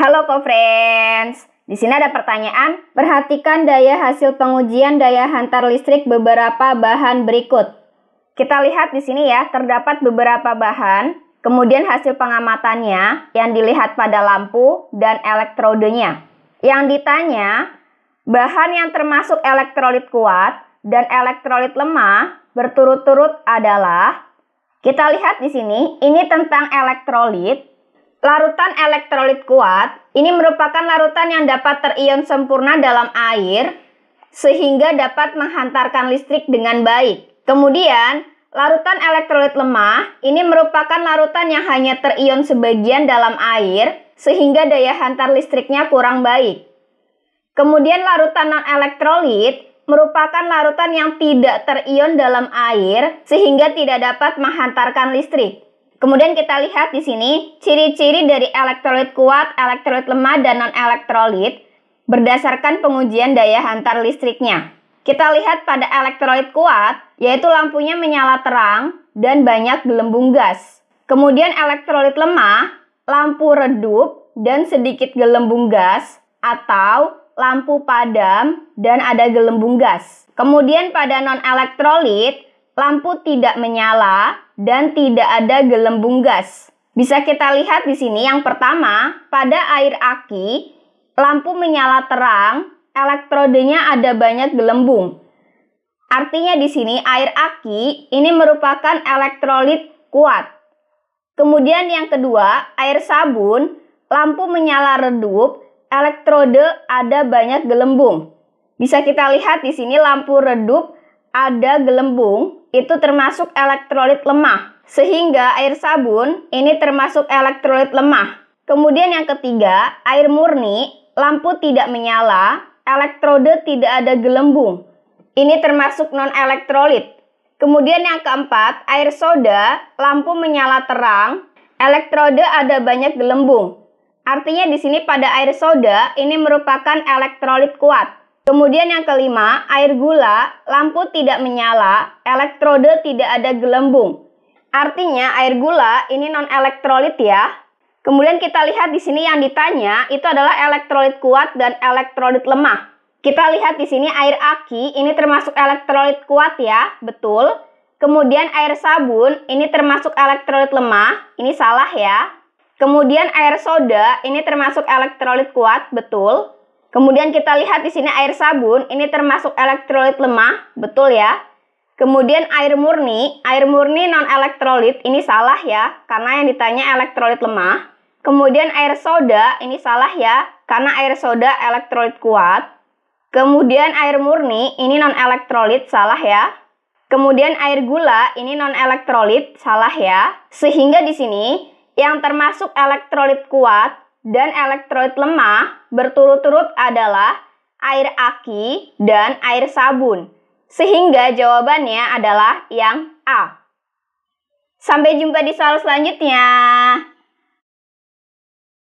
Halo co-friends. Di sini ada pertanyaan, perhatikan daya hasil pengujian daya hantar listrik beberapa bahan berikut. Kita lihat di sini ya, terdapat beberapa bahan, kemudian hasil pengamatannya yang dilihat pada lampu dan elektrodenya. Yang ditanya, bahan yang termasuk elektrolit kuat dan elektrolit lemah berturut-turut adalah kita lihat di sini, ini tentang elektrolit Larutan elektrolit kuat ini merupakan larutan yang dapat terion sempurna dalam air sehingga dapat menghantarkan listrik dengan baik. Kemudian, larutan elektrolit lemah ini merupakan larutan yang hanya terion sebagian dalam air sehingga daya hantar listriknya kurang baik. Kemudian larutan non elektrolit merupakan larutan yang tidak terion dalam air sehingga tidak dapat menghantarkan listrik. Kemudian kita lihat di sini ciri-ciri dari elektrolit kuat, elektrolit lemah, dan non-elektrolit berdasarkan pengujian daya hantar listriknya. Kita lihat pada elektrolit kuat, yaitu lampunya menyala terang dan banyak gelembung gas. Kemudian elektrolit lemah, lampu redup dan sedikit gelembung gas atau lampu padam dan ada gelembung gas. Kemudian pada non-elektrolit, lampu tidak menyala dan tidak ada gelembung gas. Bisa kita lihat di sini yang pertama, pada air aki, lampu menyala terang, elektrodenya ada banyak gelembung. Artinya di sini air aki ini merupakan elektrolit kuat. Kemudian yang kedua, air sabun, lampu menyala redup, elektrode ada banyak gelembung. Bisa kita lihat di sini lampu redup ada gelembung, itu termasuk elektrolit lemah. Sehingga air sabun ini termasuk elektrolit lemah. Kemudian yang ketiga, air murni, lampu tidak menyala, elektrode tidak ada gelembung. Ini termasuk non-elektrolit. Kemudian yang keempat, air soda, lampu menyala terang, elektrode ada banyak gelembung. Artinya di sini pada air soda ini merupakan elektrolit kuat. Kemudian yang kelima, air gula, lampu tidak menyala, elektrode tidak ada gelembung. Artinya air gula ini non elektrolit ya. Kemudian kita lihat di sini yang ditanya itu adalah elektrolit kuat dan elektrolit lemah. Kita lihat di sini air aki ini termasuk elektrolit kuat ya, betul. Kemudian air sabun ini termasuk elektrolit lemah, ini salah ya. Kemudian air soda ini termasuk elektrolit kuat, betul. Kemudian kita lihat di sini air sabun, ini termasuk elektrolit lemah, betul ya? Kemudian air murni, air murni non elektrolit, ini salah ya, karena yang ditanya elektrolit lemah. Kemudian air soda, ini salah ya, karena air soda elektrolit kuat. Kemudian air murni, ini non elektrolit, salah ya. Kemudian air gula, ini non elektrolit, salah ya. Sehingga di sini yang termasuk elektrolit kuat dan elektrolit lemah berturut-turut adalah air aki dan air sabun. Sehingga jawabannya adalah yang A. Sampai jumpa di soal selanjutnya.